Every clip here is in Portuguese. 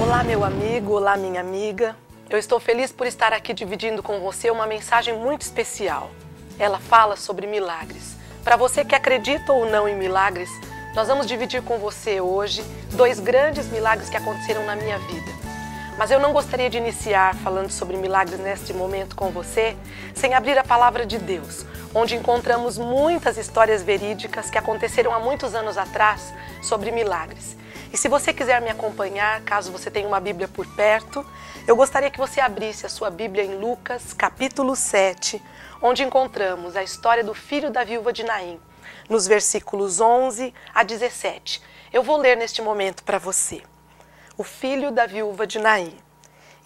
Olá, meu amigo, olá, minha amiga. Eu estou feliz por estar aqui dividindo com você uma mensagem muito especial. Ela fala sobre milagres. Para você que acredita ou não em milagres, nós vamos dividir com você hoje dois grandes milagres que aconteceram na minha vida. Mas eu não gostaria de iniciar falando sobre milagres neste momento com você sem abrir a palavra de Deus, onde encontramos muitas histórias verídicas que aconteceram há muitos anos atrás sobre milagres. E se você quiser me acompanhar, caso você tenha uma Bíblia por perto, eu gostaria que você abrisse a sua Bíblia em Lucas, capítulo 7, onde encontramos a história do filho da viúva de Naim, nos versículos 11 a 17. Eu vou ler neste momento para você. O filho da viúva de Naim.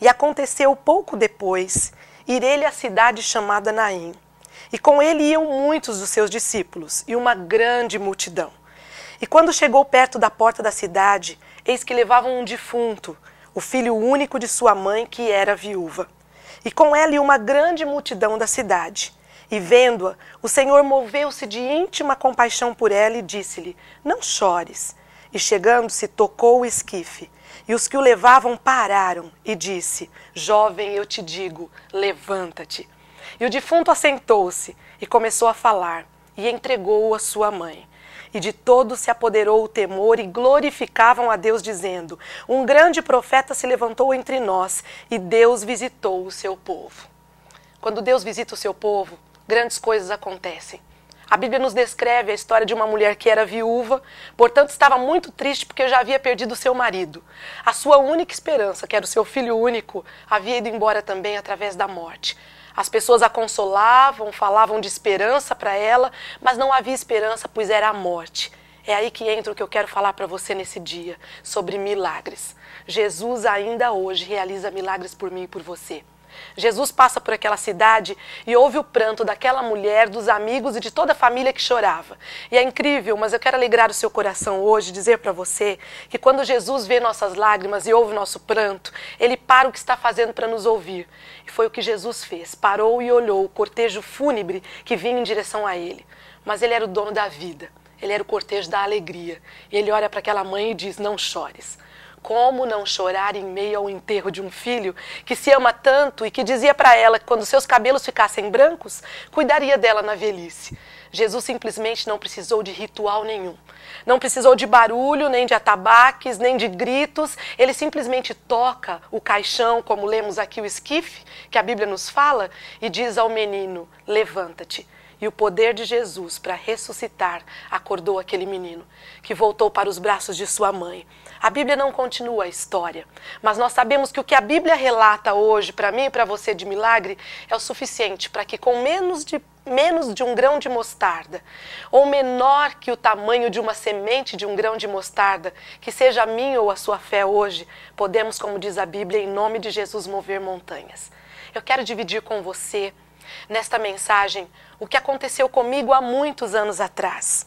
E aconteceu pouco depois ir ele à cidade chamada Naim. E com ele iam muitos dos seus discípulos e uma grande multidão. E quando chegou perto da porta da cidade, eis que levavam um defunto, o filho único de sua mãe, que era viúva. E com ela uma grande multidão da cidade. E vendo-a, o Senhor moveu-se de íntima compaixão por ela e disse-lhe: Não chores. E chegando-se, tocou o esquife. E os que o levavam pararam e disse: Jovem, eu te digo, levanta-te. E o defunto assentou-se e começou a falar e entregou-o à sua mãe. E de todos se apoderou o temor e glorificavam a Deus, dizendo: Um grande profeta se levantou entre nós e Deus visitou o seu povo. Quando Deus visita o seu povo, grandes coisas acontecem. A Bíblia nos descreve a história de uma mulher que era viúva, portanto estava muito triste porque já havia perdido seu marido. A sua única esperança, que era o seu filho único, havia ido embora também através da morte. As pessoas a consolavam, falavam de esperança para ela, mas não havia esperança, pois era a morte. É aí que entra o que eu quero falar para você nesse dia, sobre milagres. Jesus ainda hoje realiza milagres por mim e por você. Jesus passa por aquela cidade e ouve o pranto daquela mulher, dos amigos e de toda a família que chorava. E é incrível, mas eu quero alegrar o seu coração hoje, dizer para você que quando Jesus vê nossas lágrimas e ouve nosso pranto, ele para o que está fazendo para nos ouvir. E foi o que Jesus fez. Parou e olhou o cortejo fúnebre que vinha em direção a ele. Mas ele era o dono da vida. Ele era o cortejo da alegria. E ele olha para aquela mãe e diz: Não chores. Como não chorar em meio ao enterro de um filho que se ama tanto e que dizia para ela que quando seus cabelos ficassem brancos, cuidaria dela na velhice? Jesus simplesmente não precisou de ritual nenhum. Não precisou de barulho, nem de atabaques, nem de gritos. Ele simplesmente toca o caixão, como lemos aqui o esquife, que a Bíblia nos fala, e diz ao menino: Levanta-te. E o poder de Jesus para ressuscitar acordou aquele menino, que voltou para os braços de sua mãe. A Bíblia não continua a história, mas nós sabemos que o que a Bíblia relata hoje, para mim e para você, de milagre, é o suficiente para que, com menos de menos de um grão de mostarda, ou menor que o tamanho de uma semente de um grão de mostarda, que seja a minha ou a sua fé hoje, podemos, como diz a Bíblia, em nome de Jesus mover montanhas. Eu quero dividir com você nesta mensagem o que aconteceu comigo há muitos anos atrás.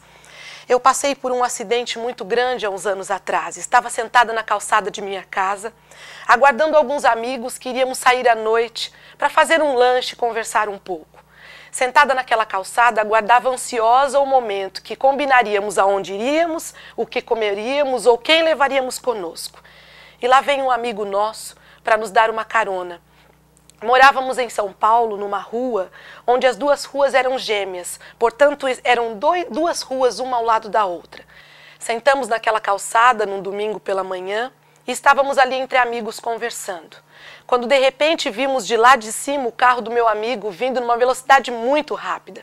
Eu passei por um acidente muito grande há uns anos atrás. Estava sentada na calçada de minha casa, aguardando alguns amigos que iríamos sair à noite para fazer um lanche e conversar um pouco. Sentada naquela calçada, aguardava ansiosa o momento que combinaríamos aonde iríamos, o que comeríamos ou quem levaríamos conosco. E lá vem um amigo nosso para nos dar uma carona. Morávamos em São Paulo, numa rua, onde as duas ruas eram gêmeas, portanto, eram dois, duas ruas uma ao lado da outra. Sentamos naquela calçada num domingo pela manhã e estávamos ali entre amigos conversando. Quando de repente vimos de lá de cima o carro do meu amigo vindo numa velocidade muito rápida.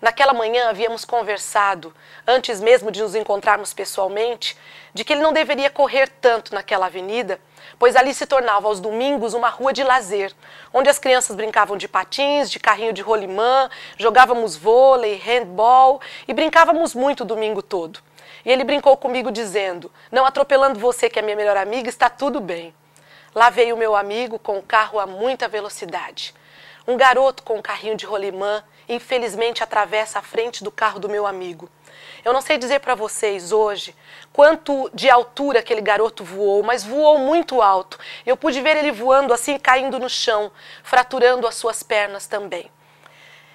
Naquela manhã havíamos conversado, antes mesmo de nos encontrarmos pessoalmente, de que ele não deveria correr tanto naquela avenida pois ali se tornava aos domingos uma rua de lazer, onde as crianças brincavam de patins, de carrinho de rolimã, jogávamos vôlei, handball e brincávamos muito o domingo todo. E ele brincou comigo dizendo: Não atropelando você, que é minha melhor amiga, está tudo bem. Lá veio meu amigo com o carro a muita velocidade. Um garoto com um carrinho de rolimã, infelizmente, atravessa a frente do carro do meu amigo. Eu não sei dizer para vocês hoje quanto de altura aquele garoto voou, mas voou muito alto. Eu pude ver ele voando assim, caindo no chão, fraturando as suas pernas também.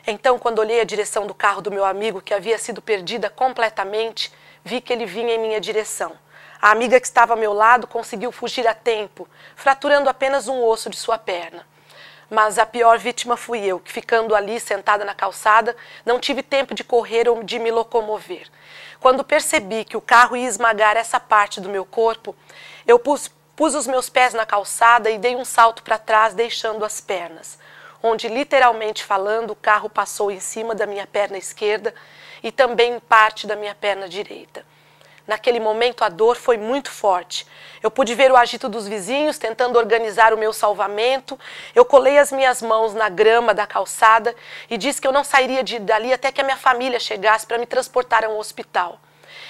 Então, quando olhei a direção do carro do meu amigo, que havia sido perdida completamente, vi que ele vinha em minha direção. A amiga que estava ao meu lado conseguiu fugir a tempo, fraturando apenas um osso de sua perna mas a pior vítima fui eu, que ficando ali sentada na calçada, não tive tempo de correr ou de me locomover. Quando percebi que o carro ia esmagar essa parte do meu corpo, eu pus, pus os meus pés na calçada e dei um salto para trás, deixando as pernas. Onde, literalmente falando, o carro passou em cima da minha perna esquerda e também em parte da minha perna direita. Naquele momento a dor foi muito forte. Eu pude ver o agito dos vizinhos tentando organizar o meu salvamento. Eu colei as minhas mãos na grama da calçada e disse que eu não sairia de dali até que a minha família chegasse para me transportar a um hospital.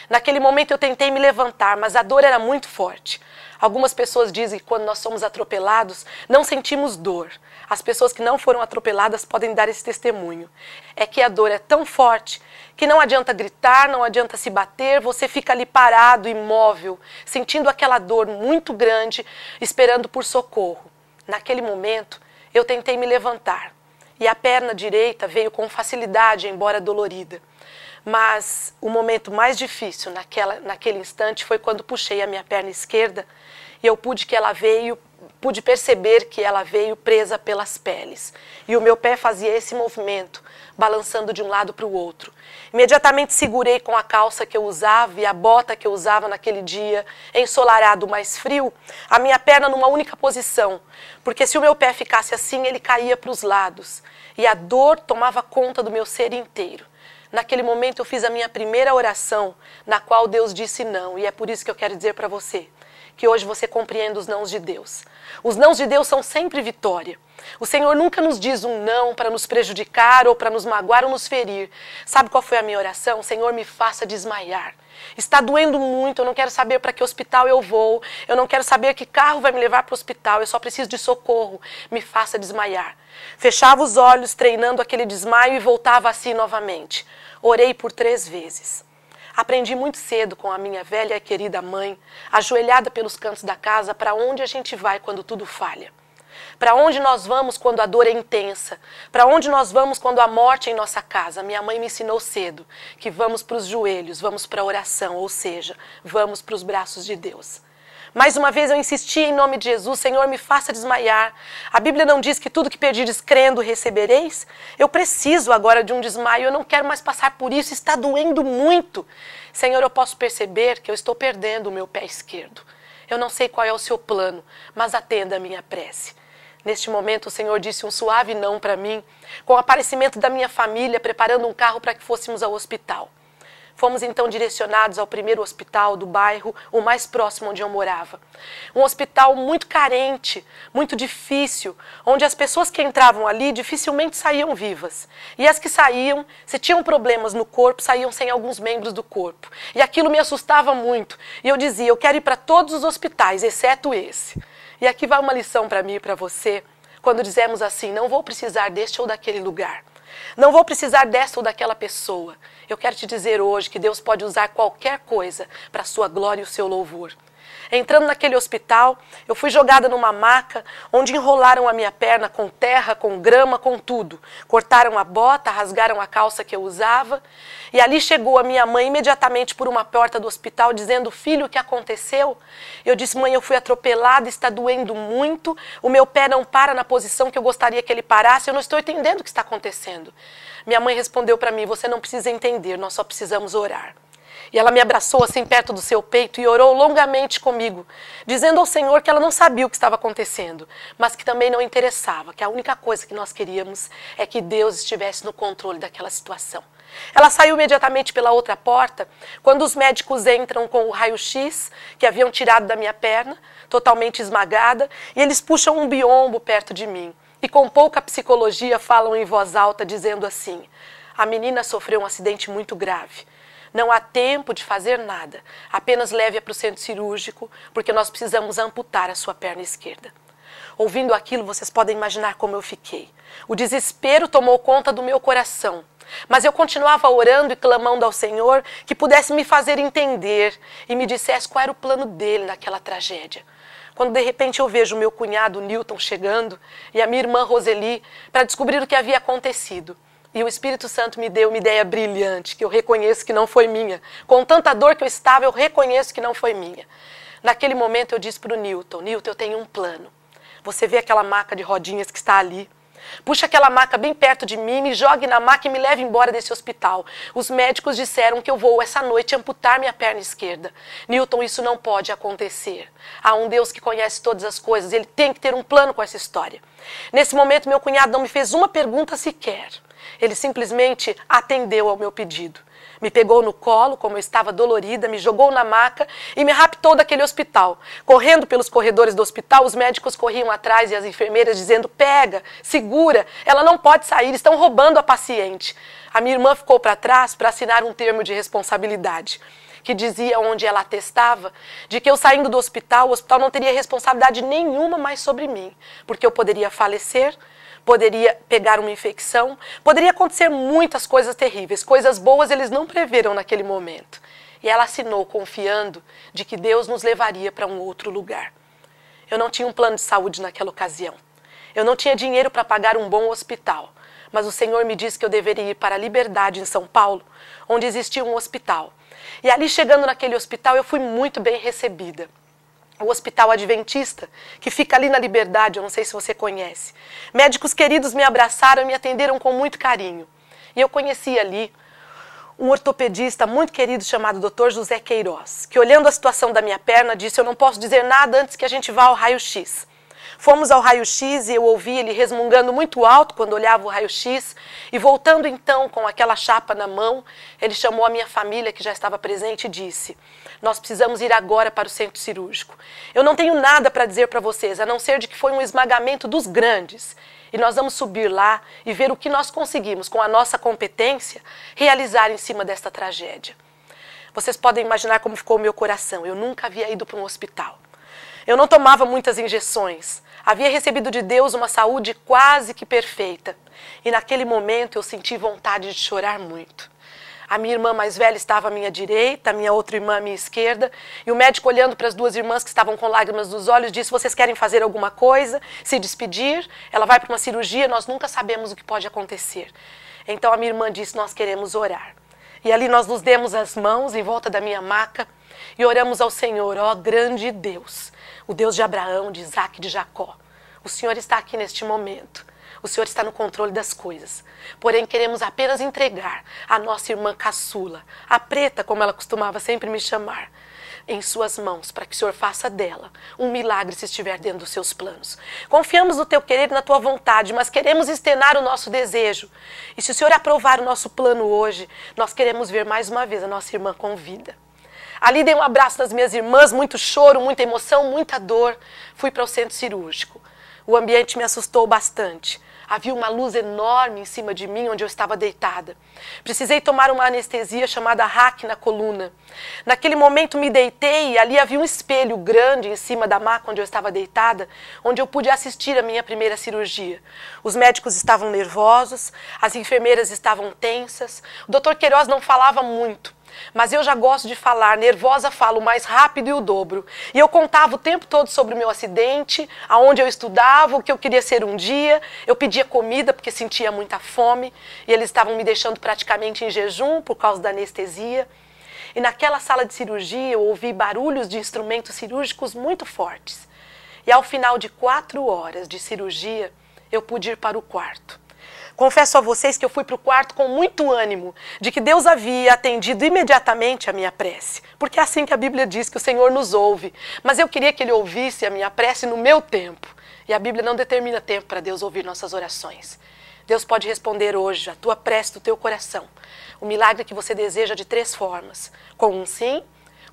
Naquele momento eu tentei me levantar, mas a dor era muito forte. Algumas pessoas dizem que quando nós somos atropelados, não sentimos dor. As pessoas que não foram atropeladas podem dar esse testemunho. É que a dor é tão forte que não adianta gritar, não adianta se bater, você fica ali parado, imóvel, sentindo aquela dor muito grande, esperando por socorro. Naquele momento, eu tentei me levantar e a perna direita veio com facilidade, embora dolorida. Mas o momento mais difícil naquela, naquele instante foi quando puxei a minha perna esquerda e eu pude que ela veio, pude perceber que ela veio presa pelas peles. E o meu pé fazia esse movimento balançando de um lado para o outro. Imediatamente segurei com a calça que eu usava e a bota que eu usava naquele dia, ensolarado, mais frio, a minha perna numa única posição, porque se o meu pé ficasse assim, ele caía para os lados e a dor tomava conta do meu ser inteiro. Naquele momento eu fiz a minha primeira oração, na qual Deus disse não, e é por isso que eu quero dizer para você que hoje você compreenda os nãos de Deus. Os nãos de Deus são sempre vitória. O Senhor nunca nos diz um não para nos prejudicar ou para nos magoar ou nos ferir. Sabe qual foi a minha oração? Senhor, me faça desmaiar. Está doendo muito, eu não quero saber para que hospital eu vou, eu não quero saber que carro vai me levar para o hospital, eu só preciso de socorro. Me faça desmaiar. Fechava os olhos, treinando aquele desmaio e voltava assim novamente. Orei por três vezes. Aprendi muito cedo com a minha velha e querida mãe, ajoelhada pelos cantos da casa, para onde a gente vai quando tudo falha. Para onde nós vamos quando a dor é intensa? Para onde nós vamos quando a morte é em nossa casa? Minha mãe me ensinou cedo que vamos para os joelhos, vamos para a oração, ou seja, vamos para os braços de Deus. Mais uma vez eu insisti em nome de Jesus, Senhor, me faça desmaiar. A Bíblia não diz que tudo que pedires crendo recebereis? Eu preciso agora de um desmaio, eu não quero mais passar por isso, está doendo muito. Senhor, eu posso perceber que eu estou perdendo o meu pé esquerdo. Eu não sei qual é o seu plano, mas atenda a minha prece. Neste momento, o Senhor disse um suave não para mim, com o aparecimento da minha família preparando um carro para que fôssemos ao hospital. Fomos então direcionados ao primeiro hospital do bairro, o mais próximo onde eu morava. Um hospital muito carente, muito difícil, onde as pessoas que entravam ali dificilmente saíam vivas. E as que saíam, se tinham problemas no corpo, saíam sem alguns membros do corpo. E aquilo me assustava muito. E eu dizia: eu quero ir para todos os hospitais, exceto esse. E aqui vai uma lição para mim e para você quando dizemos assim: não vou precisar deste ou daquele lugar, não vou precisar desta ou daquela pessoa. Eu quero te dizer hoje que Deus pode usar qualquer coisa para a sua glória e o seu louvor. Entrando naquele hospital, eu fui jogada numa maca onde enrolaram a minha perna com terra, com grama, com tudo. Cortaram a bota, rasgaram a calça que eu usava. E ali chegou a minha mãe imediatamente por uma porta do hospital dizendo: Filho, o que aconteceu? Eu disse: Mãe, eu fui atropelada, está doendo muito, o meu pé não para na posição que eu gostaria que ele parasse, eu não estou entendendo o que está acontecendo. Minha mãe respondeu para mim: Você não precisa entender, nós só precisamos orar. E ela me abraçou assim perto do seu peito e orou longamente comigo, dizendo ao Senhor que ela não sabia o que estava acontecendo, mas que também não interessava, que a única coisa que nós queríamos é que Deus estivesse no controle daquela situação. Ela saiu imediatamente pela outra porta. Quando os médicos entram com o raio-x que haviam tirado da minha perna, totalmente esmagada, e eles puxam um biombo perto de mim e com pouca psicologia falam em voz alta dizendo assim: A menina sofreu um acidente muito grave. Não há tempo de fazer nada. Apenas leve-a para o centro cirúrgico, porque nós precisamos amputar a sua perna esquerda. Ouvindo aquilo, vocês podem imaginar como eu fiquei. O desespero tomou conta do meu coração. Mas eu continuava orando e clamando ao Senhor que pudesse me fazer entender e me dissesse qual era o plano dele naquela tragédia. Quando de repente eu vejo meu cunhado Newton chegando e a minha irmã Roseli para descobrir o que havia acontecido. E o Espírito Santo me deu uma ideia brilhante, que eu reconheço que não foi minha. Com tanta dor que eu estava, eu reconheço que não foi minha. Naquele momento eu disse para o Newton: Newton, eu tenho um plano. Você vê aquela maca de rodinhas que está ali? Puxa aquela maca bem perto de mim, me jogue na maca e me leve embora desse hospital. Os médicos disseram que eu vou essa noite amputar minha perna esquerda. Newton, isso não pode acontecer. Há um Deus que conhece todas as coisas, ele tem que ter um plano com essa história. Nesse momento, meu cunhado não me fez uma pergunta sequer. Ele simplesmente atendeu ao meu pedido. Me pegou no colo, como eu estava dolorida, me jogou na maca e me raptou daquele hospital. Correndo pelos corredores do hospital, os médicos corriam atrás e as enfermeiras dizendo: pega, segura, ela não pode sair, estão roubando a paciente. A minha irmã ficou para trás para assinar um termo de responsabilidade que dizia onde ela atestava, de que eu saindo do hospital, o hospital não teria responsabilidade nenhuma mais sobre mim, porque eu poderia falecer, poderia pegar uma infecção, poderia acontecer muitas coisas terríveis, coisas boas eles não preveram naquele momento. E ela assinou confiando de que Deus nos levaria para um outro lugar. Eu não tinha um plano de saúde naquela ocasião. Eu não tinha dinheiro para pagar um bom hospital, mas o Senhor me disse que eu deveria ir para a Liberdade em São Paulo, onde existia um hospital. E ali chegando naquele hospital, eu fui muito bem recebida o Hospital Adventista, que fica ali na Liberdade, eu não sei se você conhece. Médicos queridos me abraçaram e me atenderam com muito carinho. E eu conheci ali um ortopedista muito querido chamado Dr. José Queiroz, que olhando a situação da minha perna disse: "Eu não posso dizer nada antes que a gente vá ao raio-x". Fomos ao raio-x e eu ouvi ele resmungando muito alto quando olhava o raio-x. E voltando então com aquela chapa na mão, ele chamou a minha família que já estava presente e disse: nós precisamos ir agora para o centro cirúrgico. Eu não tenho nada para dizer para vocês, a não ser de que foi um esmagamento dos grandes. E nós vamos subir lá e ver o que nós conseguimos, com a nossa competência, realizar em cima desta tragédia. Vocês podem imaginar como ficou o meu coração. Eu nunca havia ido para um hospital. Eu não tomava muitas injeções. Havia recebido de Deus uma saúde quase que perfeita. E naquele momento eu senti vontade de chorar muito. A minha irmã mais velha estava à minha direita, a minha outra irmã à minha esquerda. E o médico, olhando para as duas irmãs que estavam com lágrimas nos olhos, disse: Vocês querem fazer alguma coisa? Se despedir? Ela vai para uma cirurgia, nós nunca sabemos o que pode acontecer. Então a minha irmã disse: Nós queremos orar. E ali nós nos demos as mãos em volta da minha maca e oramos ao Senhor, ó grande Deus, o Deus de Abraão, de Isaac, de Jacó. O Senhor está aqui neste momento. O Senhor está no controle das coisas. Porém, queremos apenas entregar a nossa irmã caçula, a preta, como ela costumava sempre me chamar, em suas mãos, para que o Senhor faça dela um milagre se estiver dentro dos seus planos. Confiamos no teu querer e na tua vontade, mas queremos estenar o nosso desejo. E se o Senhor aprovar o nosso plano hoje, nós queremos ver mais uma vez a nossa irmã com vida. Ali dei um abraço nas minhas irmãs, muito choro, muita emoção, muita dor. Fui para o centro cirúrgico. O ambiente me assustou bastante. Havia uma luz enorme em cima de mim onde eu estava deitada. Precisei tomar uma anestesia chamada hack na coluna. Naquele momento me deitei e ali havia um espelho grande em cima da maca onde eu estava deitada, onde eu pude assistir a minha primeira cirurgia. Os médicos estavam nervosos, as enfermeiras estavam tensas. O doutor Queiroz não falava muito. Mas eu já gosto de falar, nervosa falo mais rápido e o dobro. E eu contava o tempo todo sobre o meu acidente, aonde eu estudava, o que eu queria ser um dia. Eu pedia comida porque sentia muita fome e eles estavam me deixando praticamente em jejum por causa da anestesia. E naquela sala de cirurgia eu ouvi barulhos de instrumentos cirúrgicos muito fortes. E ao final de quatro horas de cirurgia, eu pude ir para o quarto. Confesso a vocês que eu fui para o quarto com muito ânimo de que Deus havia atendido imediatamente a minha prece, porque é assim que a Bíblia diz que o Senhor nos ouve. Mas eu queria que Ele ouvisse a minha prece no meu tempo. E a Bíblia não determina tempo para Deus ouvir nossas orações. Deus pode responder hoje a tua prece do teu coração. O milagre que você deseja de três formas: com um sim,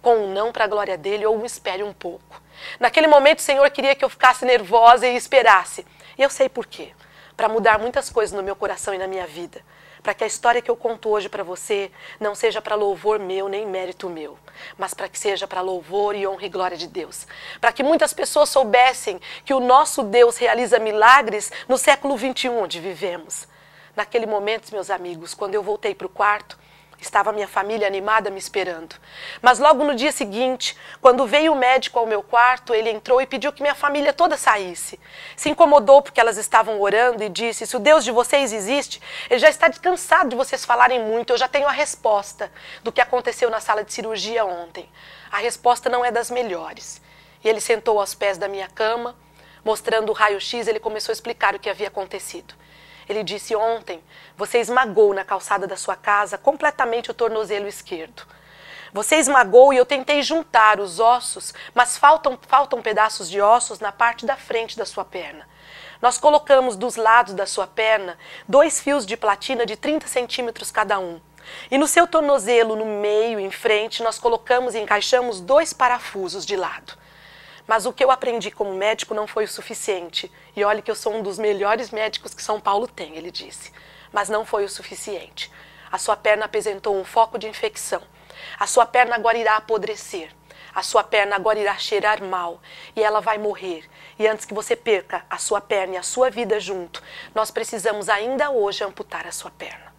com um não para a glória dele ou um espere um pouco. Naquele momento, o Senhor queria que eu ficasse nervosa e esperasse. E eu sei por quê para mudar muitas coisas no meu coração e na minha vida. Para que a história que eu conto hoje para você não seja para louvor meu nem mérito meu, mas para que seja para louvor e honra e glória de Deus. Para que muitas pessoas soubessem que o nosso Deus realiza milagres no século 21 onde vivemos. Naquele momento, meus amigos, quando eu voltei para o quarto, Estava minha família animada me esperando. Mas logo no dia seguinte, quando veio o médico ao meu quarto, ele entrou e pediu que minha família toda saísse. Se incomodou porque elas estavam orando e disse: Se o Deus de vocês existe, ele já está cansado de vocês falarem muito, eu já tenho a resposta do que aconteceu na sala de cirurgia ontem. A resposta não é das melhores. E ele sentou aos pés da minha cama, mostrando o raio-x, ele começou a explicar o que havia acontecido. Ele disse ontem: Você esmagou na calçada da sua casa completamente o tornozelo esquerdo. Você esmagou e eu tentei juntar os ossos, mas faltam, faltam pedaços de ossos na parte da frente da sua perna. Nós colocamos dos lados da sua perna dois fios de platina de 30 centímetros cada um. E no seu tornozelo, no meio, em frente, nós colocamos e encaixamos dois parafusos de lado. Mas o que eu aprendi como médico não foi o suficiente. E olha que eu sou um dos melhores médicos que São Paulo tem, ele disse. Mas não foi o suficiente. A sua perna apresentou um foco de infecção. A sua perna agora irá apodrecer. A sua perna agora irá cheirar mal e ela vai morrer. E antes que você perca a sua perna e a sua vida junto, nós precisamos ainda hoje amputar a sua perna.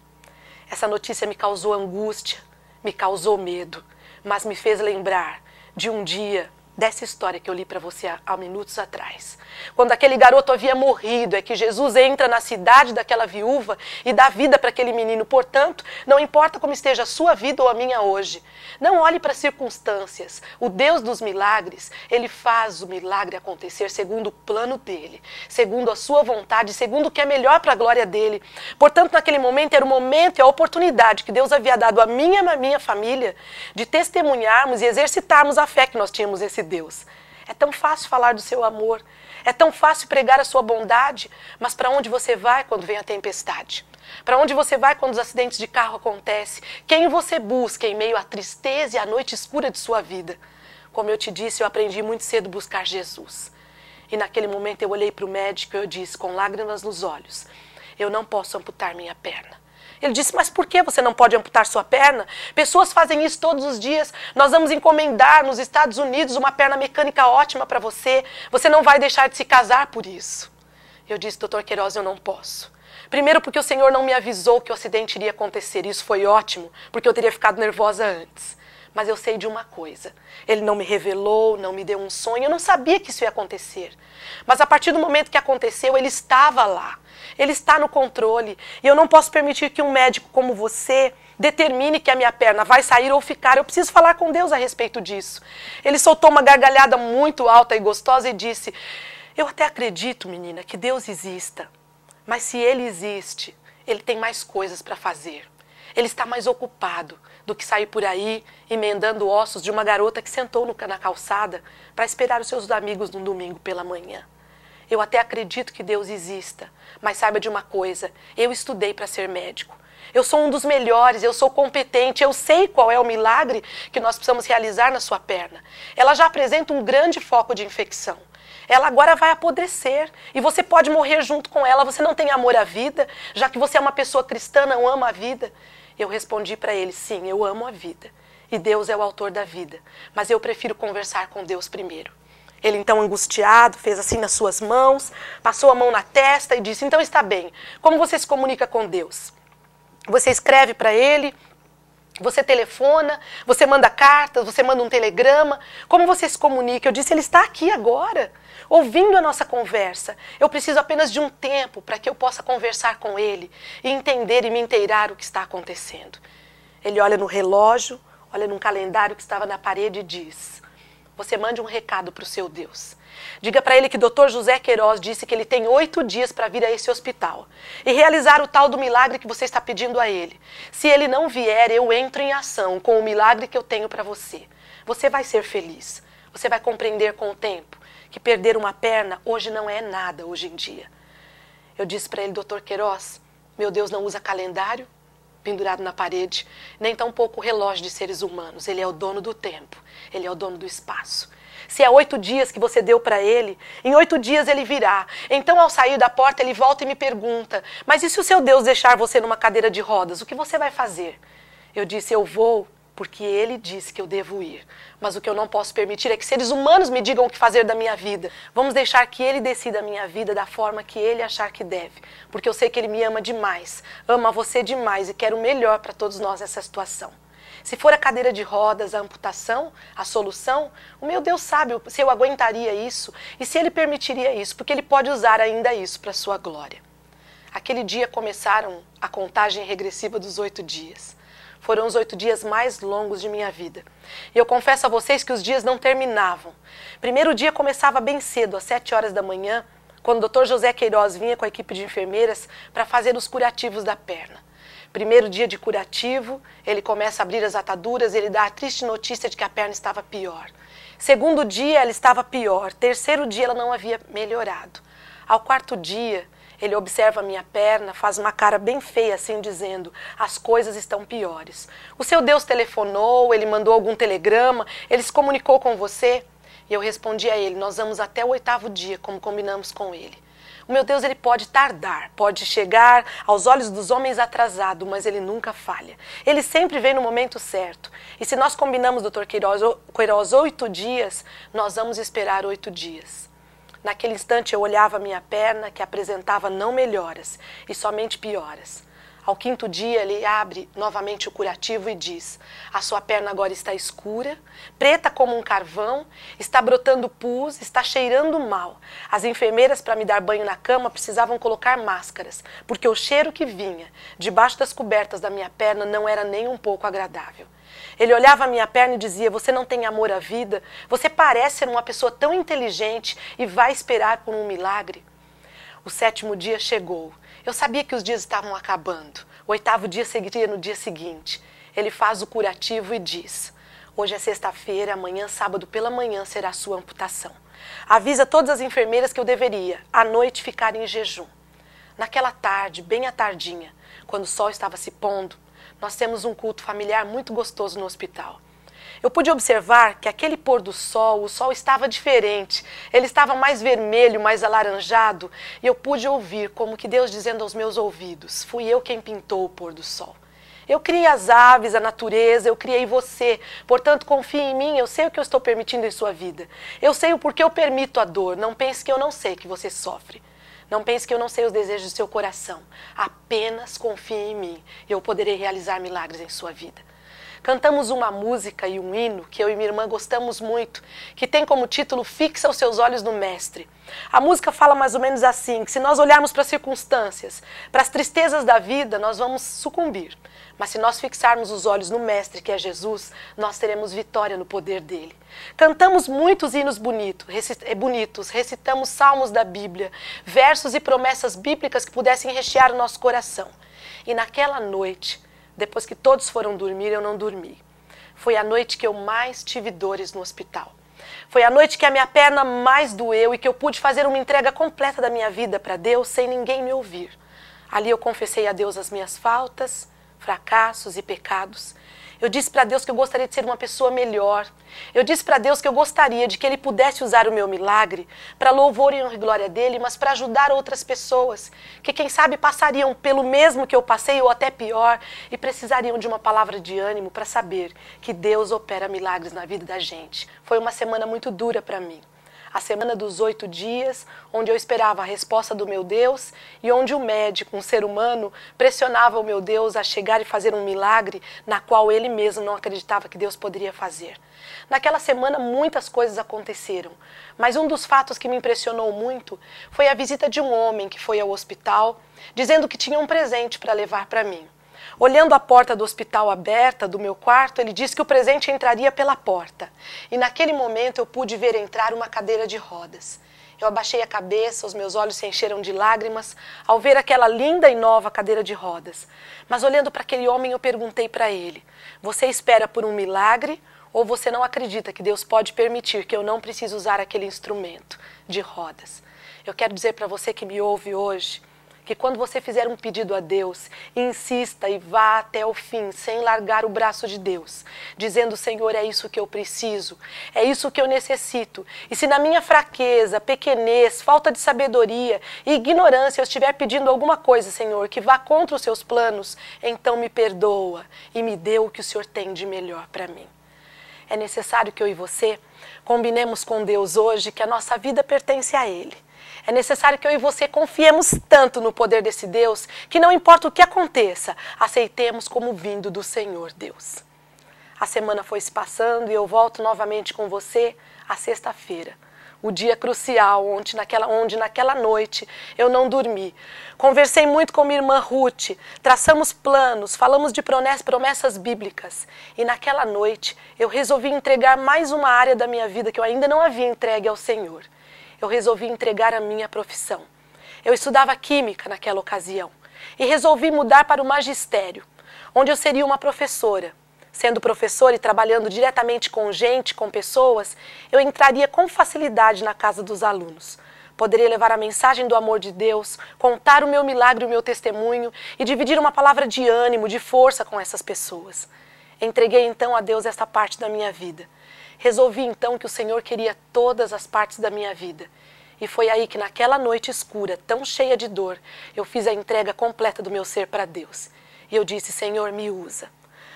Essa notícia me causou angústia, me causou medo, mas me fez lembrar de um dia dessa história que eu li para você há, minutos atrás. Quando aquele garoto havia morrido, é que Jesus entra na cidade daquela viúva e dá vida para aquele menino. Portanto, não importa como esteja a sua vida ou a minha hoje, não olhe para as circunstâncias. O Deus dos milagres, ele faz o milagre acontecer segundo o plano dele, segundo a sua vontade, segundo o que é melhor para a glória dele. Portanto, naquele momento era o momento e a oportunidade que Deus havia dado a minha e a minha família de testemunharmos e exercitarmos a fé que nós tínhamos esse Deus. É tão fácil falar do seu amor, é tão fácil pregar a sua bondade, mas para onde você vai quando vem a tempestade? Para onde você vai quando os acidentes de carro acontecem? Quem você busca em meio à tristeza e à noite escura de sua vida? Como eu te disse, eu aprendi muito cedo buscar Jesus. E naquele momento eu olhei para o médico e eu disse, com lágrimas nos olhos, eu não posso amputar minha perna ele disse: Mas por que você não pode amputar sua perna? Pessoas fazem isso todos os dias. Nós vamos encomendar nos Estados Unidos uma perna mecânica ótima para você. Você não vai deixar de se casar por isso. Eu disse: Doutor Queiroz, eu não posso. Primeiro, porque o Senhor não me avisou que o acidente iria acontecer. Isso foi ótimo, porque eu teria ficado nervosa antes. Mas eu sei de uma coisa: ele não me revelou, não me deu um sonho, eu não sabia que isso ia acontecer. Mas a partir do momento que aconteceu, ele estava lá. Ele está no controle. E eu não posso permitir que um médico como você determine que a minha perna vai sair ou ficar. Eu preciso falar com Deus a respeito disso. Ele soltou uma gargalhada muito alta e gostosa e disse: Eu até acredito, menina, que Deus exista. Mas se ele existe, ele tem mais coisas para fazer. Ele está mais ocupado do que sair por aí emendando ossos de uma garota que sentou no, na calçada para esperar os seus amigos no domingo pela manhã. Eu até acredito que Deus exista, mas saiba de uma coisa: eu estudei para ser médico. Eu sou um dos melhores, eu sou competente, eu sei qual é o milagre que nós precisamos realizar na sua perna. Ela já apresenta um grande foco de infecção. Ela agora vai apodrecer e você pode morrer junto com ela. Você não tem amor à vida, já que você é uma pessoa cristã, não ama a vida. Eu respondi para ele: sim, eu amo a vida. E Deus é o autor da vida. Mas eu prefiro conversar com Deus primeiro. Ele então, angustiado, fez assim nas suas mãos, passou a mão na testa e disse: Então está bem. Como você se comunica com Deus? Você escreve para ele, você telefona, você manda cartas, você manda um telegrama. Como você se comunica? Eu disse: Ele está aqui agora ouvindo a nossa conversa. Eu preciso apenas de um tempo para que eu possa conversar com ele e entender e me inteirar o que está acontecendo. Ele olha no relógio, olha num calendário que estava na parede e diz: Você mande um recado para o seu Deus. Diga para ele que Dr. José Queiroz disse que ele tem oito dias para vir a esse hospital e realizar o tal do milagre que você está pedindo a ele. Se ele não vier, eu entro em ação com o milagre que eu tenho para você. Você vai ser feliz. Você vai compreender com o tempo que perder uma perna hoje não é nada hoje em dia. Eu disse para ele, doutor Queiroz, meu Deus não usa calendário pendurado na parede, nem tampouco relógio de seres humanos. Ele é o dono do tempo, ele é o dono do espaço. Se é oito dias que você deu para ele, em oito dias ele virá. Então, ao sair da porta, ele volta e me pergunta: Mas e se o seu Deus deixar você numa cadeira de rodas? O que você vai fazer? Eu disse: Eu vou porque ele disse que eu devo ir. Mas o que eu não posso permitir é que seres humanos me digam o que fazer da minha vida. Vamos deixar que ele decida a minha vida da forma que ele achar que deve, porque eu sei que ele me ama demais, ama você demais e quer o melhor para todos nós nessa situação. Se for a cadeira de rodas, a amputação, a solução, o meu Deus sabe se eu aguentaria isso e se ele permitiria isso, porque ele pode usar ainda isso para sua glória. Aquele dia começaram a contagem regressiva dos oito dias. Foram os oito dias mais longos de minha vida. E eu confesso a vocês que os dias não terminavam. Primeiro dia começava bem cedo, às sete horas da manhã, quando o Dr. José Queiroz vinha com a equipe de enfermeiras para fazer os curativos da perna. Primeiro dia de curativo, ele começa a abrir as ataduras, ele dá a triste notícia de que a perna estava pior. Segundo dia, ela estava pior. Terceiro dia, ela não havia melhorado. Ao quarto dia, ele observa a minha perna, faz uma cara bem feia, assim, dizendo: as coisas estão piores. O seu Deus telefonou, ele mandou algum telegrama, ele se comunicou com você? E eu respondi a ele: nós vamos até o oitavo dia, como combinamos com ele. O meu Deus, ele pode tardar, pode chegar aos olhos dos homens atrasado, mas ele nunca falha. Ele sempre vem no momento certo. E se nós combinamos, doutor Queiroz, oito dias, nós vamos esperar oito dias. Naquele instante eu olhava minha perna, que apresentava não melhoras, e somente pioras. Ao quinto dia, ele abre novamente o curativo e diz: A sua perna agora está escura, preta como um carvão, está brotando pus, está cheirando mal. As enfermeiras, para me dar banho na cama, precisavam colocar máscaras, porque o cheiro que vinha debaixo das cobertas da minha perna não era nem um pouco agradável. Ele olhava a minha perna e dizia: Você não tem amor à vida? Você parece ser uma pessoa tão inteligente e vai esperar por um milagre? O sétimo dia chegou. Eu sabia que os dias estavam acabando. O oitavo dia seguiria no dia seguinte. Ele faz o curativo e diz: Hoje é sexta-feira, amanhã, sábado pela manhã, será a sua amputação. Avisa todas as enfermeiras que eu deveria, à noite, ficar em jejum. Naquela tarde, bem à tardinha, quando o sol estava se pondo, nós temos um culto familiar muito gostoso no hospital. Eu pude observar que aquele pôr do sol, o sol estava diferente, ele estava mais vermelho, mais alaranjado, e eu pude ouvir como que Deus dizendo aos meus ouvidos: Fui eu quem pintou o pôr do sol. Eu criei as aves, a natureza, eu criei você. Portanto, confie em mim, eu sei o que eu estou permitindo em sua vida. Eu sei o porquê eu permito a dor. Não pense que eu não sei que você sofre. Não pense que eu não sei os desejos do seu coração. Apenas confie em mim e eu poderei realizar milagres em sua vida. Cantamos uma música e um hino que eu e minha irmã gostamos muito, que tem como título Fixa os seus olhos no Mestre. A música fala mais ou menos assim: que se nós olharmos para as circunstâncias, para as tristezas da vida, nós vamos sucumbir. Mas se nós fixarmos os olhos no Mestre, que é Jesus, nós teremos vitória no poder dele. Cantamos muitos hinos bonito, eh, bonitos, recitamos salmos da Bíblia, versos e promessas bíblicas que pudessem rechear o nosso coração. E naquela noite, depois que todos foram dormir, eu não dormi. Foi a noite que eu mais tive dores no hospital. Foi a noite que a minha perna mais doeu e que eu pude fazer uma entrega completa da minha vida para Deus sem ninguém me ouvir. Ali eu confessei a Deus as minhas faltas, fracassos e pecados. Eu disse para Deus que eu gostaria de ser uma pessoa melhor. Eu disse para Deus que eu gostaria de que Ele pudesse usar o meu milagre para louvor e honra e glória dele, mas para ajudar outras pessoas que, quem sabe, passariam pelo mesmo que eu passei ou até pior e precisariam de uma palavra de ânimo para saber que Deus opera milagres na vida da gente. Foi uma semana muito dura para mim a semana dos oito dias, onde eu esperava a resposta do meu Deus e onde o médico, um ser humano, pressionava o meu Deus a chegar e fazer um milagre na qual ele mesmo não acreditava que Deus poderia fazer. Naquela semana muitas coisas aconteceram, mas um dos fatos que me impressionou muito foi a visita de um homem que foi ao hospital dizendo que tinha um presente para levar para mim. Olhando a porta do hospital aberta do meu quarto, ele disse que o presente entraria pela porta. E naquele momento eu pude ver entrar uma cadeira de rodas. Eu abaixei a cabeça, os meus olhos se encheram de lágrimas ao ver aquela linda e nova cadeira de rodas. Mas olhando para aquele homem, eu perguntei para ele: Você espera por um milagre ou você não acredita que Deus pode permitir que eu não precise usar aquele instrumento de rodas? Eu quero dizer para você que me ouve hoje que quando você fizer um pedido a Deus, insista e vá até o fim, sem largar o braço de Deus, dizendo: Senhor, é isso que eu preciso, é isso que eu necessito. E se na minha fraqueza, pequenez, falta de sabedoria e ignorância eu estiver pedindo alguma coisa, Senhor, que vá contra os seus planos, então me perdoa e me dê o que o Senhor tem de melhor para mim. É necessário que eu e você combinemos com Deus hoje que a nossa vida pertence a Ele é necessário que eu e você confiemos tanto no poder desse Deus que não importa o que aconteça, aceitemos como vindo do Senhor Deus. A semana foi se passando e eu volto novamente com você à sexta-feira. O dia crucial, onde naquela, onde naquela noite eu não dormi. Conversei muito com minha irmã Ruth, traçamos planos, falamos de promessas bíblicas. E naquela noite eu resolvi entregar mais uma área da minha vida que eu ainda não havia entregue ao Senhor eu resolvi entregar a minha profissão. Eu estudava química naquela ocasião e resolvi mudar para o magistério, onde eu seria uma professora. Sendo professora e trabalhando diretamente com gente, com pessoas, eu entraria com facilidade na casa dos alunos. Poderia levar a mensagem do amor de Deus, contar o meu milagre, o meu testemunho e dividir uma palavra de ânimo, de força com essas pessoas. Entreguei então a Deus essa parte da minha vida. Resolvi então que o Senhor queria todas as partes da minha vida. E foi aí que, naquela noite escura, tão cheia de dor, eu fiz a entrega completa do meu ser para Deus. E eu disse: Senhor, me usa.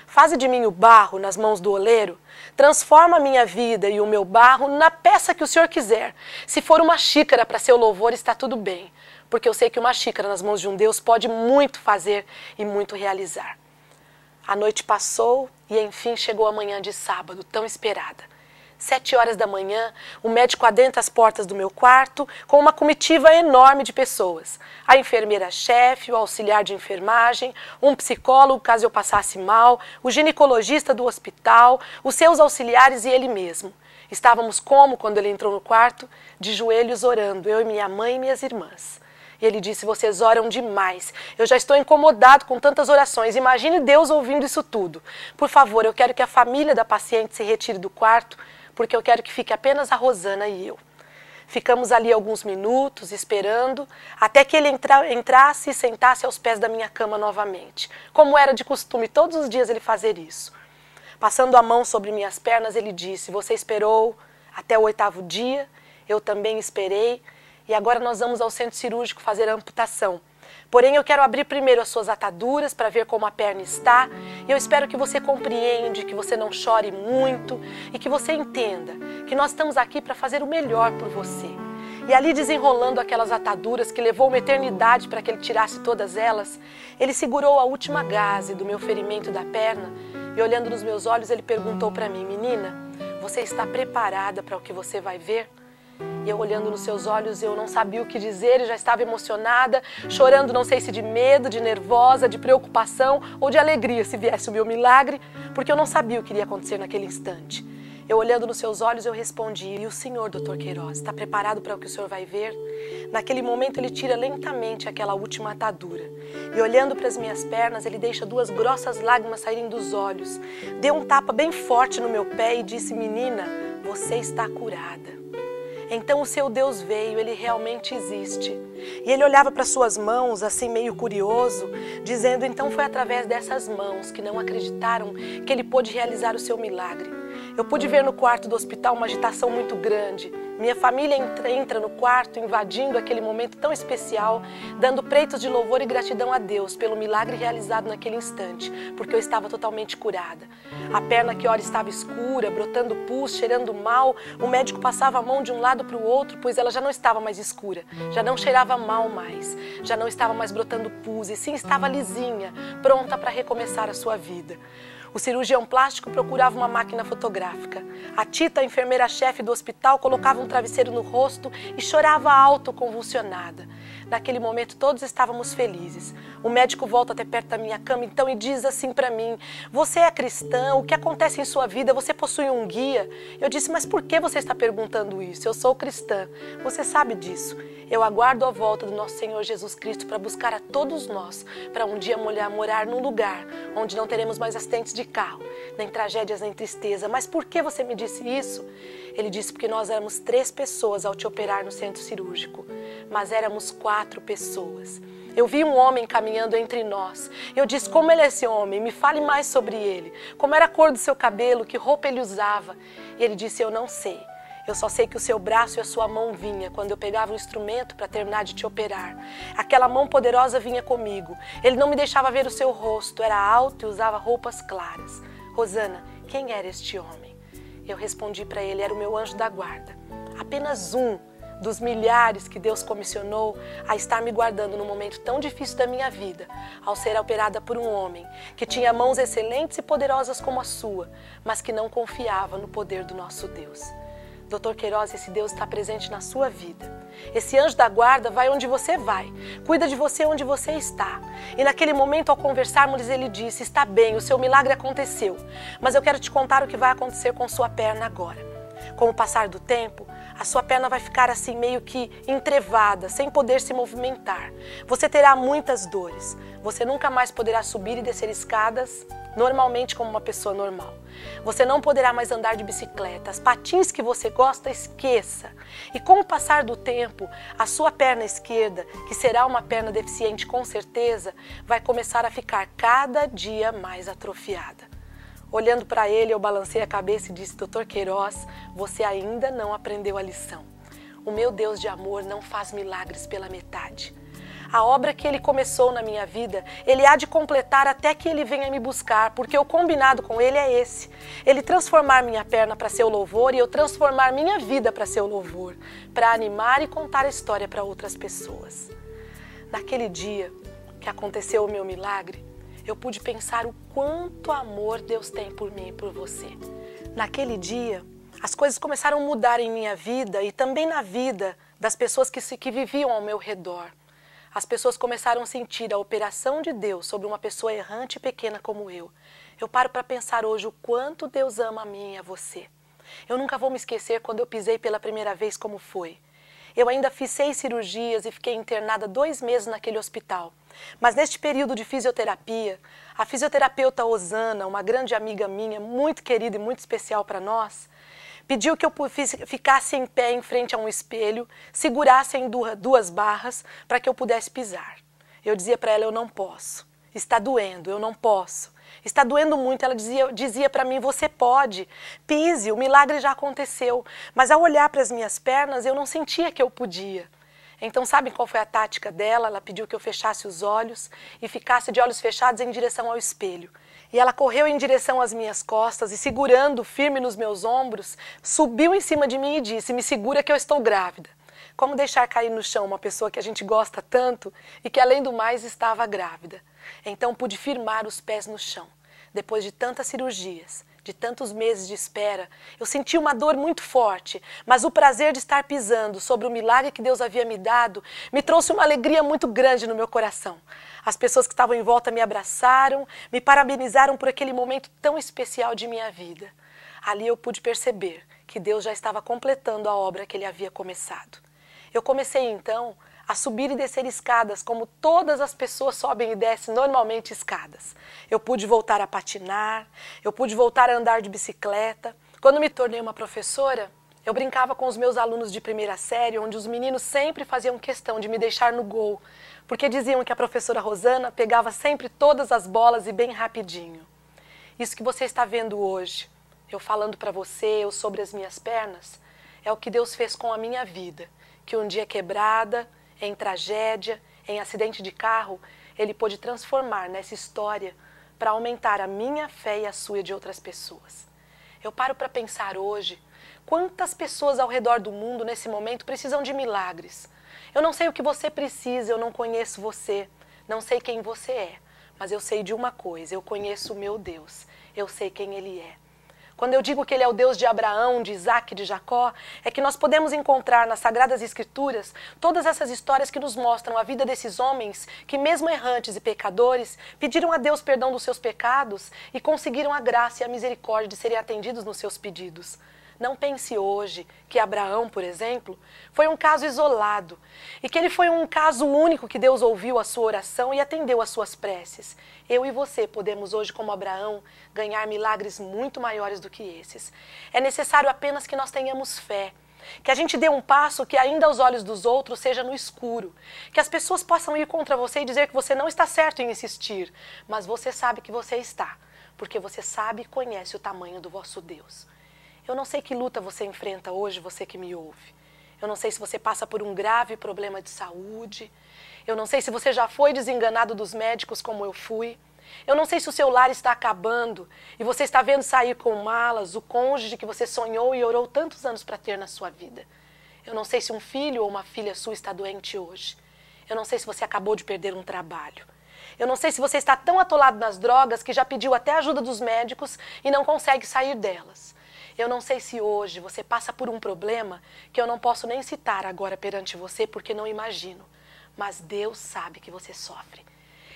Faze de mim o barro nas mãos do oleiro, transforma a minha vida e o meu barro na peça que o Senhor quiser. Se for uma xícara para seu louvor, está tudo bem, porque eu sei que uma xícara nas mãos de um Deus pode muito fazer e muito realizar. A noite passou e enfim chegou a manhã de sábado, tão esperada. Sete horas da manhã, o médico adentra as portas do meu quarto com uma comitiva enorme de pessoas. A enfermeira-chefe, o auxiliar de enfermagem, um psicólogo caso eu passasse mal, o ginecologista do hospital, os seus auxiliares e ele mesmo. Estávamos como quando ele entrou no quarto? De joelhos orando, eu e minha mãe e minhas irmãs. E ele disse: Vocês oram demais. Eu já estou incomodado com tantas orações. Imagine Deus ouvindo isso tudo. Por favor, eu quero que a família da paciente se retire do quarto, porque eu quero que fique apenas a Rosana e eu. Ficamos ali alguns minutos esperando, até que ele entra, entrasse e sentasse aos pés da minha cama novamente. Como era de costume, todos os dias ele fazer isso. Passando a mão sobre minhas pernas, ele disse: Você esperou até o oitavo dia, eu também esperei, e agora nós vamos ao centro cirúrgico fazer a amputação. Porém, eu quero abrir primeiro as suas ataduras para ver como a perna está. E eu espero que você compreende, que você não chore muito e que você entenda que nós estamos aqui para fazer o melhor por você. E ali desenrolando aquelas ataduras que levou uma eternidade para que ele tirasse todas elas, ele segurou a última gaze do meu ferimento da perna e olhando nos meus olhos, ele perguntou para mim: "Menina, você está preparada para o que você vai ver?" E eu olhando nos seus olhos, eu não sabia o que dizer e já estava emocionada, chorando, não sei se de medo, de nervosa, de preocupação ou de alegria, se viesse o meu milagre, porque eu não sabia o que iria acontecer naquele instante. Eu olhando nos seus olhos, eu respondi: E o senhor, doutor Queiroz, está preparado para o que o senhor vai ver? Naquele momento, ele tira lentamente aquela última atadura. E olhando para as minhas pernas, ele deixa duas grossas lágrimas saírem dos olhos. Deu um tapa bem forte no meu pé e disse: Menina, você está curada. Então o seu Deus veio, ele realmente existe. E ele olhava para suas mãos, assim meio curioso, dizendo: Então foi através dessas mãos que não acreditaram que ele pôde realizar o seu milagre. Eu pude ver no quarto do hospital uma agitação muito grande. Minha família entra no quarto, invadindo aquele momento tão especial, dando preitos de louvor e gratidão a Deus pelo milagre realizado naquele instante, porque eu estava totalmente curada. A perna que ora estava escura, brotando pus, cheirando mal, o médico passava a mão de um lado para o outro, pois ela já não estava mais escura, já não cheirava mal mais, já não estava mais brotando pus, e sim estava lisinha, pronta para recomeçar a sua vida. O cirurgião plástico procurava uma máquina fotográfica. A Tita, enfermeira-chefe do hospital, colocava um travesseiro no rosto e chorava alto, convulsionada. Naquele momento todos estávamos felizes. O médico volta até perto da minha cama então e diz assim para mim: "Você é cristã? O que acontece em sua vida? Você possui um guia?" Eu disse: "Mas por que você está perguntando isso? Eu sou cristã. Você sabe disso. Eu aguardo a volta do nosso Senhor Jesus Cristo para buscar a todos nós, para um dia molhar, morar num lugar onde não teremos mais acidentes de carro, nem tragédias, nem tristeza. Mas por que você me disse isso?" Ele disse: Porque nós éramos três pessoas ao te operar no centro cirúrgico, mas éramos quatro pessoas. Eu vi um homem caminhando entre nós. Eu disse: Como ele é esse homem? Me fale mais sobre ele. Como era a cor do seu cabelo? Que roupa ele usava? E ele disse: Eu não sei. Eu só sei que o seu braço e a sua mão vinha quando eu pegava o instrumento para terminar de te operar. Aquela mão poderosa vinha comigo. Ele não me deixava ver o seu rosto, era alto e usava roupas claras. Rosana, quem era este homem? Eu respondi para ele, era o meu anjo da guarda. Apenas um dos milhares que Deus comissionou a estar me guardando no momento tão difícil da minha vida, ao ser operada por um homem que tinha mãos excelentes e poderosas como a sua, mas que não confiava no poder do nosso Deus. Doutor Queiroz, esse Deus está presente na sua vida. Esse anjo da guarda vai onde você vai, cuida de você onde você está. E naquele momento, ao conversarmos, ele disse: Está bem, o seu milagre aconteceu, mas eu quero te contar o que vai acontecer com sua perna agora. Com o passar do tempo, a sua perna vai ficar assim meio que entrevada, sem poder se movimentar. Você terá muitas dores. Você nunca mais poderá subir e descer escadas normalmente como uma pessoa normal. Você não poderá mais andar de bicicleta. As patins que você gosta, esqueça. E com o passar do tempo, a sua perna esquerda, que será uma perna deficiente com certeza, vai começar a ficar cada dia mais atrofiada. Olhando para ele, eu balancei a cabeça e disse: Doutor Queiroz, você ainda não aprendeu a lição. O meu Deus de amor não faz milagres pela metade. A obra que ele começou na minha vida, ele há de completar até que ele venha me buscar, porque o combinado com ele é esse. Ele transformar minha perna para seu louvor e eu transformar minha vida para seu louvor, para animar e contar a história para outras pessoas. Naquele dia que aconteceu o meu milagre, eu pude pensar o quanto amor Deus tem por mim e por você. Naquele dia, as coisas começaram a mudar em minha vida e também na vida das pessoas que, se, que viviam ao meu redor. As pessoas começaram a sentir a operação de Deus sobre uma pessoa errante e pequena como eu. Eu paro para pensar hoje o quanto Deus ama a mim e a você. Eu nunca vou me esquecer quando eu pisei pela primeira vez como foi. Eu ainda fiz seis cirurgias e fiquei internada dois meses naquele hospital. Mas neste período de fisioterapia, a fisioterapeuta Osana, uma grande amiga minha, muito querida e muito especial para nós, pediu que eu ficasse em pé em frente a um espelho, segurasse em duas barras para que eu pudesse pisar. Eu dizia para ela: Eu não posso. Está doendo, eu não posso. Está doendo muito. Ela dizia, dizia para mim: Você pode. Pise, o milagre já aconteceu. Mas ao olhar para as minhas pernas, eu não sentia que eu podia. Então, sabe qual foi a tática dela? Ela pediu que eu fechasse os olhos e ficasse de olhos fechados em direção ao espelho. E ela correu em direção às minhas costas e, segurando firme nos meus ombros, subiu em cima de mim e disse: Me segura que eu estou grávida. Como deixar cair no chão uma pessoa que a gente gosta tanto e que, além do mais, estava grávida? Então pude firmar os pés no chão. Depois de tantas cirurgias, de tantos meses de espera, eu senti uma dor muito forte, mas o prazer de estar pisando sobre o milagre que Deus havia me dado me trouxe uma alegria muito grande no meu coração. As pessoas que estavam em volta me abraçaram, me parabenizaram por aquele momento tão especial de minha vida. Ali eu pude perceber que Deus já estava completando a obra que ele havia começado. Eu comecei então a subir e descer escadas, como todas as pessoas sobem e descem normalmente escadas. Eu pude voltar a patinar, eu pude voltar a andar de bicicleta. Quando me tornei uma professora, eu brincava com os meus alunos de primeira série, onde os meninos sempre faziam questão de me deixar no gol, porque diziam que a professora Rosana pegava sempre todas as bolas e bem rapidinho. Isso que você está vendo hoje, eu falando para você, eu sobre as minhas pernas, é o que Deus fez com a minha vida, que um dia quebrada, em tragédia, em acidente de carro, ele pôde transformar nessa história para aumentar a minha fé e a sua de outras pessoas. Eu paro para pensar hoje Quantas pessoas ao redor do mundo nesse momento precisam de milagres? Eu não sei o que você precisa, eu não conheço você, não sei quem você é, mas eu sei de uma coisa: eu conheço o meu Deus, eu sei quem Ele é. Quando eu digo que Ele é o Deus de Abraão, de Isaac, de Jacó, é que nós podemos encontrar nas Sagradas Escrituras todas essas histórias que nos mostram a vida desses homens que, mesmo errantes e pecadores, pediram a Deus perdão dos seus pecados e conseguiram a graça e a misericórdia de serem atendidos nos seus pedidos. Não pense hoje que Abraão, por exemplo, foi um caso isolado e que ele foi um caso único que Deus ouviu a sua oração e atendeu às suas preces. Eu e você podemos hoje, como Abraão, ganhar milagres muito maiores do que esses. É necessário apenas que nós tenhamos fé. Que a gente dê um passo que, ainda aos olhos dos outros, seja no escuro. Que as pessoas possam ir contra você e dizer que você não está certo em insistir, mas você sabe que você está, porque você sabe e conhece o tamanho do vosso Deus. Eu não sei que luta você enfrenta hoje, você que me ouve. Eu não sei se você passa por um grave problema de saúde. Eu não sei se você já foi desenganado dos médicos como eu fui. Eu não sei se o seu lar está acabando e você está vendo sair com malas o cônjuge que você sonhou e orou tantos anos para ter na sua vida. Eu não sei se um filho ou uma filha sua está doente hoje. Eu não sei se você acabou de perder um trabalho. Eu não sei se você está tão atolado nas drogas que já pediu até ajuda dos médicos e não consegue sair delas. Eu não sei se hoje você passa por um problema que eu não posso nem citar agora perante você porque não imagino. Mas Deus sabe que você sofre.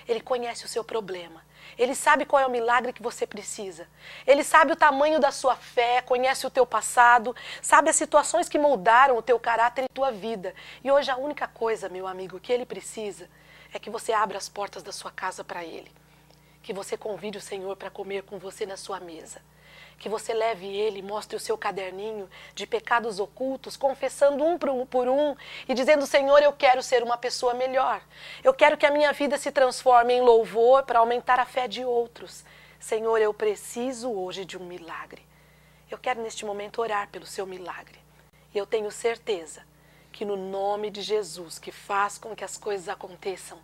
Ele conhece o seu problema. Ele sabe qual é o milagre que você precisa. Ele sabe o tamanho da sua fé, conhece o teu passado, sabe as situações que moldaram o teu caráter e tua vida. E hoje a única coisa, meu amigo, que ele precisa é que você abra as portas da sua casa para ele que você convide o Senhor para comer com você na sua mesa. Que você leve ele, mostre o seu caderninho de pecados ocultos, confessando um por, um por um e dizendo: Senhor, eu quero ser uma pessoa melhor. Eu quero que a minha vida se transforme em louvor para aumentar a fé de outros. Senhor, eu preciso hoje de um milagre. Eu quero neste momento orar pelo seu milagre. E eu tenho certeza que no nome de Jesus, que faz com que as coisas aconteçam,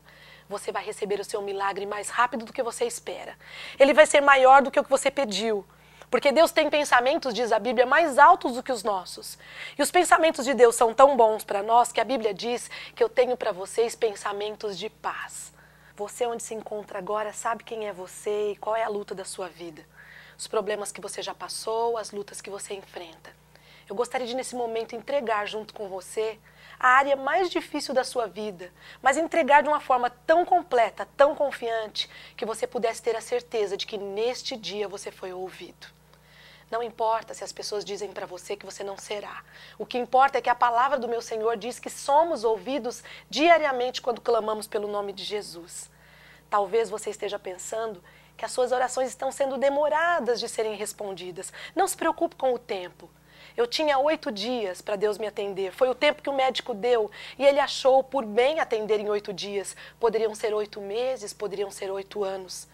você vai receber o seu milagre mais rápido do que você espera. Ele vai ser maior do que o que você pediu. Porque Deus tem pensamentos, diz a Bíblia, mais altos do que os nossos. E os pensamentos de Deus são tão bons para nós que a Bíblia diz que eu tenho para vocês pensamentos de paz. Você, é onde se encontra agora, sabe quem é você e qual é a luta da sua vida. Os problemas que você já passou, as lutas que você enfrenta. Eu gostaria de, nesse momento, entregar junto com você a área mais difícil da sua vida, mas entregar de uma forma tão completa, tão confiante, que você pudesse ter a certeza de que neste dia você foi ouvido. Não importa se as pessoas dizem para você que você não será. O que importa é que a palavra do meu Senhor diz que somos ouvidos diariamente quando clamamos pelo nome de Jesus. Talvez você esteja pensando que as suas orações estão sendo demoradas de serem respondidas. Não se preocupe com o tempo. Eu tinha oito dias para Deus me atender. Foi o tempo que o médico deu e ele achou por bem atender em oito dias. Poderiam ser oito meses, poderiam ser oito anos.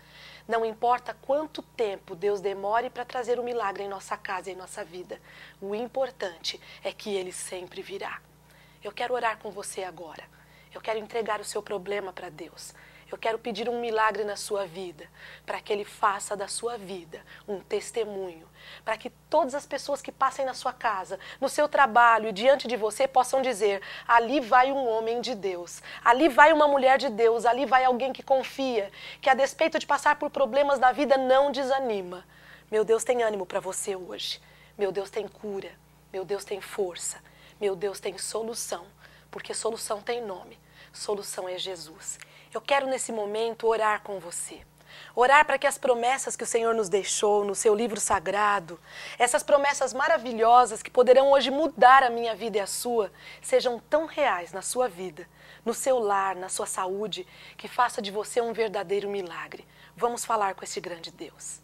Não importa quanto tempo Deus demore para trazer o um milagre em nossa casa e em nossa vida, o importante é que ele sempre virá. Eu quero orar com você agora. Eu quero entregar o seu problema para Deus. Eu quero pedir um milagre na sua vida, para que Ele faça da sua vida um testemunho, para que todas as pessoas que passem na sua casa, no seu trabalho e diante de você possam dizer: ali vai um homem de Deus, ali vai uma mulher de Deus, ali vai alguém que confia, que a despeito de passar por problemas na vida não desanima. Meu Deus tem ânimo para você hoje. Meu Deus tem cura. Meu Deus tem força. Meu Deus tem solução. Porque solução tem nome. Solução é Jesus. Eu quero nesse momento orar com você. Orar para que as promessas que o Senhor nos deixou no seu livro sagrado, essas promessas maravilhosas que poderão hoje mudar a minha vida e a sua, sejam tão reais na sua vida, no seu lar, na sua saúde, que faça de você um verdadeiro milagre. Vamos falar com este grande Deus.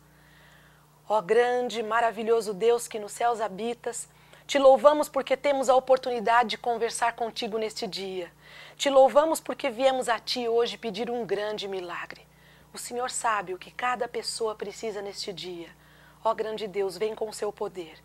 Ó grande, maravilhoso Deus que nos céus habitas, te louvamos porque temos a oportunidade de conversar contigo neste dia. Te louvamos porque viemos a ti hoje pedir um grande milagre. O Senhor sabe o que cada pessoa precisa neste dia. Ó grande Deus, vem com o seu poder.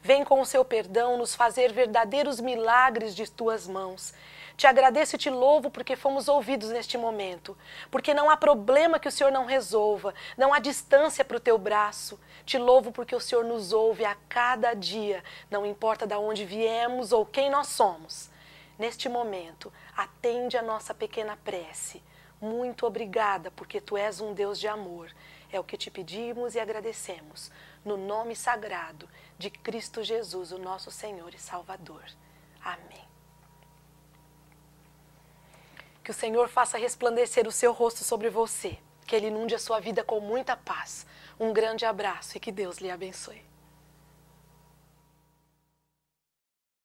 Vem com o seu perdão nos fazer verdadeiros milagres de tuas mãos. Te agradeço e te louvo porque fomos ouvidos neste momento. Porque não há problema que o Senhor não resolva, não há distância para o teu braço. Te louvo porque o Senhor nos ouve a cada dia, não importa de onde viemos ou quem nós somos. Neste momento, atende a nossa pequena prece. Muito obrigada, porque tu és um Deus de amor. É o que te pedimos e agradecemos, no nome sagrado de Cristo Jesus, o nosso Senhor e Salvador. Amém. Que o Senhor faça resplandecer o seu rosto sobre você, que Ele inunde a sua vida com muita paz um grande abraço e que Deus lhe abençoe.